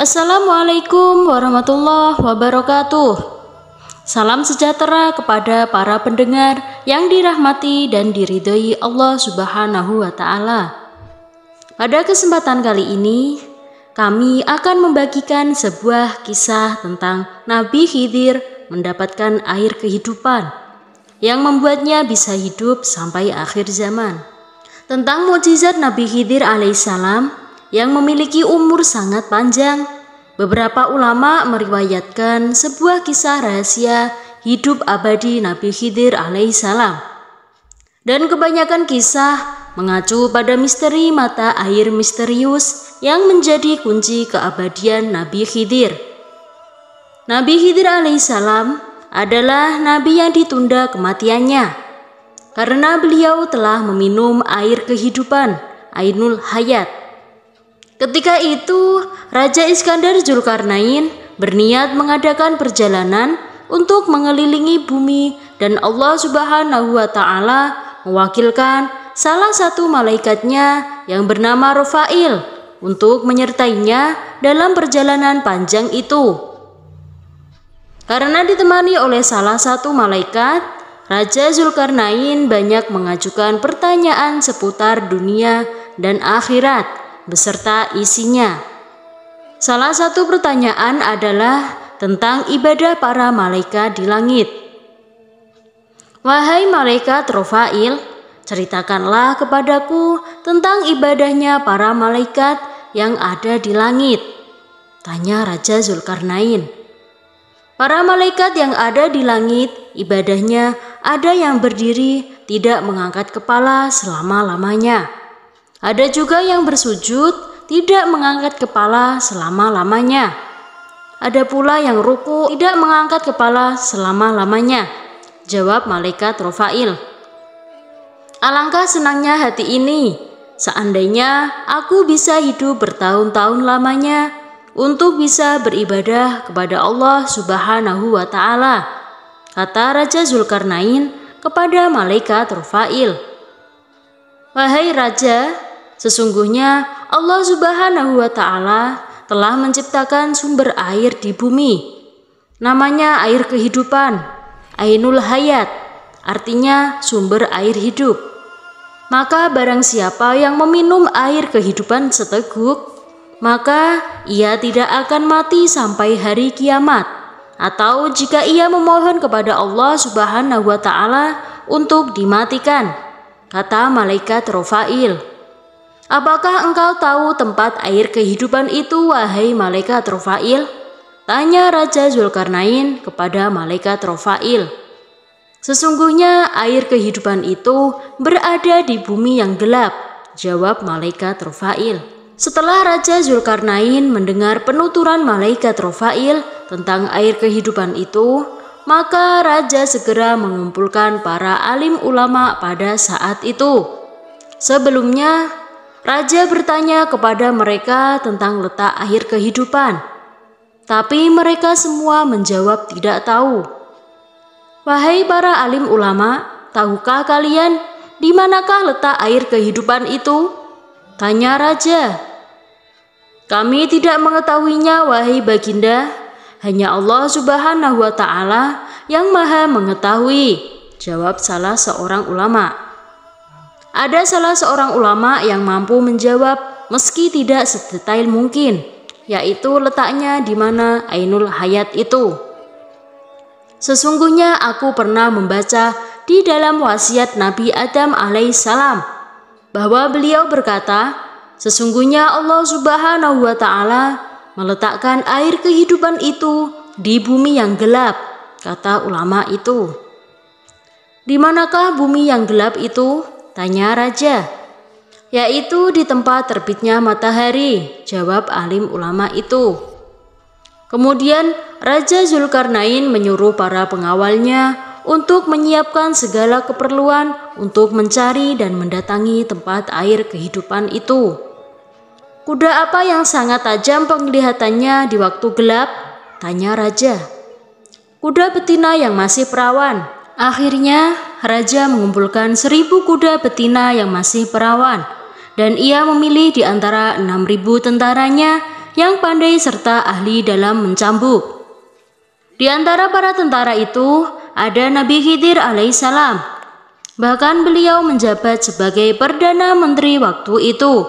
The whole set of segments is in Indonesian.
Assalamualaikum warahmatullahi wabarakatuh. Salam sejahtera kepada para pendengar yang dirahmati dan diridhoi Allah Subhanahu wa taala. Pada kesempatan kali ini, kami akan membagikan sebuah kisah tentang Nabi Khidir mendapatkan air kehidupan yang membuatnya bisa hidup sampai akhir zaman. Tentang mukjizat Nabi Khidir alaihissalam yang memiliki umur sangat panjang. Beberapa ulama meriwayatkan sebuah kisah rahasia hidup abadi Nabi Khidir alaihissalam. Dan kebanyakan kisah mengacu pada misteri mata air misterius yang menjadi kunci keabadian Nabi Khidir. Nabi Khidir alaihissalam adalah nabi yang ditunda kematiannya karena beliau telah meminum air kehidupan, Ainul Hayat Ketika itu, Raja Iskandar Zulkarnain berniat mengadakan perjalanan untuk mengelilingi bumi dan Allah Subhanahu wa taala mewakilkan salah satu malaikatnya yang bernama Rafail untuk menyertainya dalam perjalanan panjang itu. Karena ditemani oleh salah satu malaikat, Raja Zulkarnain banyak mengajukan pertanyaan seputar dunia dan akhirat beserta isinya. Salah satu pertanyaan adalah tentang ibadah para malaikat di langit. Wahai malaikat trofail, ceritakanlah kepadaku tentang ibadahnya para malaikat yang ada di langit. Tanya Raja Zulkarnain. Para malaikat yang ada di langit, ibadahnya ada yang berdiri tidak mengangkat kepala selama-lamanya ada juga yang bersujud tidak mengangkat kepala selama-lamanya. Ada pula yang ruku tidak mengangkat kepala selama-lamanya. Jawab malaikat Rafail. Alangkah senangnya hati ini seandainya aku bisa hidup bertahun-tahun lamanya untuk bisa beribadah kepada Allah Subhanahu wa taala. Kata Raja Zulkarnain kepada malaikat Rafail. Wahai raja, Sesungguhnya Allah Subhanahu wa taala telah menciptakan sumber air di bumi. Namanya air kehidupan, Ainul Hayat, artinya sumber air hidup. Maka barang siapa yang meminum air kehidupan seteguk, maka ia tidak akan mati sampai hari kiamat. Atau jika ia memohon kepada Allah Subhanahu wa taala untuk dimatikan, kata malaikat Rafail. Apakah engkau tahu tempat air kehidupan itu, wahai malaikat Rofail? Tanya Raja Zulkarnain kepada malaikat Rofail. Sesungguhnya air kehidupan itu berada di bumi yang gelap, jawab malaikat Rofail. Setelah Raja Zulkarnain mendengar penuturan malaikat Rofail tentang air kehidupan itu, maka raja segera mengumpulkan para alim ulama pada saat itu. Sebelumnya, Raja bertanya kepada mereka tentang letak akhir kehidupan, tapi mereka semua menjawab tidak tahu. Wahai para alim ulama, tahukah kalian di manakah letak air kehidupan itu? Tanya raja. Kami tidak mengetahuinya, wahai Baginda. Hanya Allah Subhanahu wa Ta'ala yang Maha Mengetahui, jawab salah seorang ulama. Ada salah seorang ulama yang mampu menjawab meski tidak sedetail mungkin, yaitu letaknya di mana Ainul Hayat itu. Sesungguhnya aku pernah membaca di dalam wasiat Nabi Adam alaihissalam bahwa beliau berkata, sesungguhnya Allah Subhanahu wa taala meletakkan air kehidupan itu di bumi yang gelap, kata ulama itu. Di manakah bumi yang gelap itu? Tanya raja. Yaitu di tempat terbitnya matahari, jawab alim ulama itu. Kemudian Raja Zulkarnain menyuruh para pengawalnya untuk menyiapkan segala keperluan untuk mencari dan mendatangi tempat air kehidupan itu. Kuda apa yang sangat tajam penglihatannya di waktu gelap? Tanya raja. Kuda betina yang masih perawan, Akhirnya, raja mengumpulkan seribu kuda betina yang masih perawan, dan ia memilih di antara enam ribu tentaranya yang pandai serta ahli dalam mencambuk. Di antara para tentara itu, ada Nabi Khidir alaihissalam. Bahkan beliau menjabat sebagai Perdana Menteri waktu itu.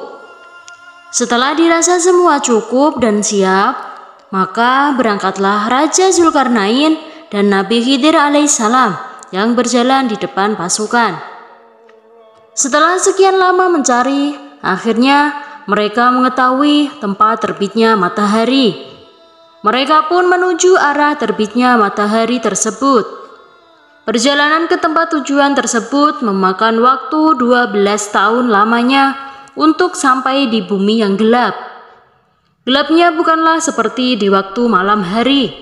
Setelah dirasa semua cukup dan siap, maka berangkatlah Raja Zulkarnain dan Nabi Khidir alaihissalam yang berjalan di depan pasukan. Setelah sekian lama mencari, akhirnya mereka mengetahui tempat terbitnya matahari. Mereka pun menuju arah terbitnya matahari tersebut. Perjalanan ke tempat tujuan tersebut memakan waktu 12 tahun lamanya untuk sampai di bumi yang gelap. Gelapnya bukanlah seperti di waktu malam hari,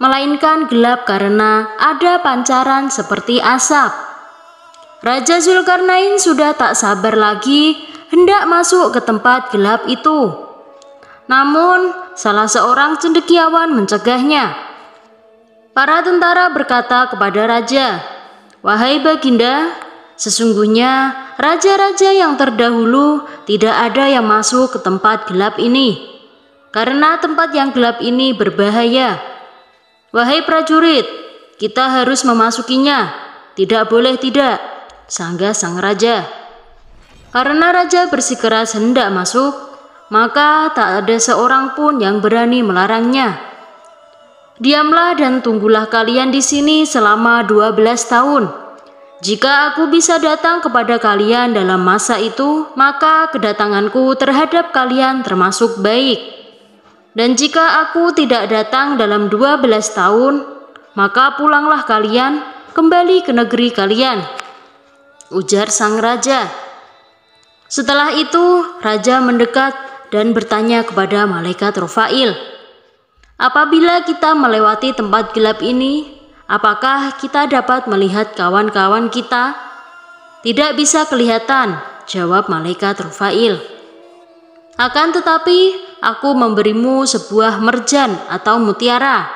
melainkan gelap karena ada pancaran seperti asap. Raja Zulkarnain sudah tak sabar lagi hendak masuk ke tempat gelap itu. Namun, salah seorang cendekiawan mencegahnya. Para tentara berkata kepada raja, "Wahai Baginda, sesungguhnya raja-raja yang terdahulu tidak ada yang masuk ke tempat gelap ini, karena tempat yang gelap ini berbahaya. Wahai prajurit, kita harus memasukinya. Tidak boleh tidak, sangga sang raja. Karena raja bersikeras hendak masuk, maka tak ada seorang pun yang berani melarangnya. Diamlah dan tunggulah kalian di sini selama 12 tahun. Jika aku bisa datang kepada kalian dalam masa itu, maka kedatanganku terhadap kalian termasuk baik.' Dan jika aku tidak datang dalam dua belas tahun, maka pulanglah kalian kembali ke negeri kalian. Ujar sang raja. Setelah itu, raja mendekat dan bertanya kepada malaikat Rafail, "Apabila kita melewati tempat gelap ini, apakah kita dapat melihat kawan-kawan kita?" "Tidak bisa kelihatan," jawab malaikat Rafail. Akan tetapi, aku memberimu sebuah merjan atau mutiara.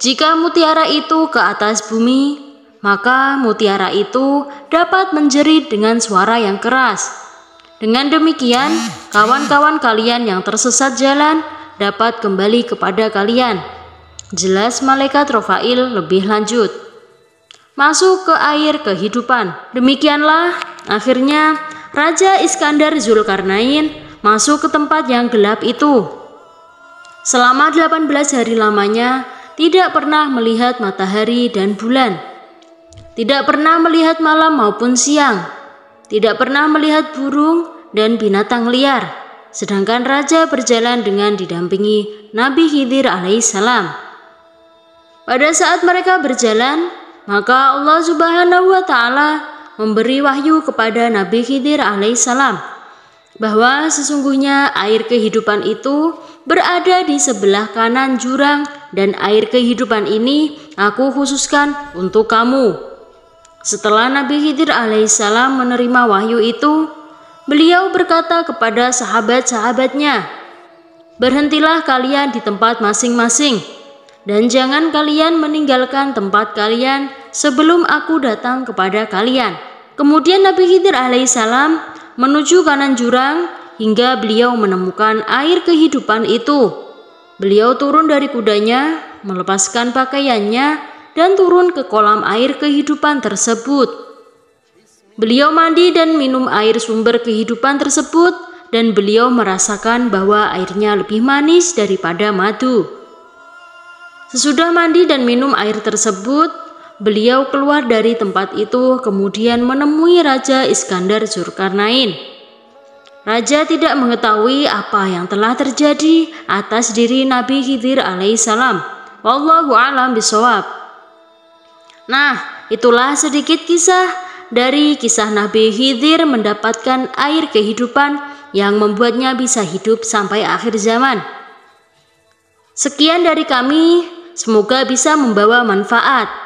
Jika mutiara itu ke atas bumi, maka mutiara itu dapat menjerit dengan suara yang keras. Dengan demikian, kawan-kawan kalian yang tersesat jalan dapat kembali kepada kalian. Jelas malaikat Rafail lebih lanjut. Masuk ke air kehidupan. Demikianlah akhirnya Raja Iskandar Zulkarnain Masuk ke tempat yang gelap itu. Selama 18 hari lamanya, tidak pernah melihat matahari dan bulan. Tidak pernah melihat malam maupun siang. Tidak pernah melihat burung dan binatang liar. Sedangkan raja berjalan dengan didampingi Nabi Khidir alaihissalam. Pada saat mereka berjalan, maka Allah Subhanahu wa taala memberi wahyu kepada Nabi Khidir alaihissalam bahwa sesungguhnya air kehidupan itu berada di sebelah kanan jurang dan air kehidupan ini aku khususkan untuk kamu. Setelah Nabi Khidir alaihissalam menerima wahyu itu, beliau berkata kepada sahabat-sahabatnya, Berhentilah kalian di tempat masing-masing, dan jangan kalian meninggalkan tempat kalian sebelum aku datang kepada kalian. Kemudian Nabi Khidir alaihissalam menuju kanan jurang hingga beliau menemukan air kehidupan itu. Beliau turun dari kudanya, melepaskan pakaiannya, dan turun ke kolam air kehidupan tersebut. Beliau mandi dan minum air sumber kehidupan tersebut, dan beliau merasakan bahwa airnya lebih manis daripada madu. Sesudah mandi dan minum air tersebut, Beliau keluar dari tempat itu, kemudian menemui Raja Iskandar Zulkarnain. Raja tidak mengetahui apa yang telah terjadi atas diri Nabi Khidir alaihissalam. Wallahu alam bisawab. Nah, itulah sedikit kisah dari kisah Nabi Khidir mendapatkan air kehidupan yang membuatnya bisa hidup sampai akhir zaman. Sekian dari kami, semoga bisa membawa manfaat.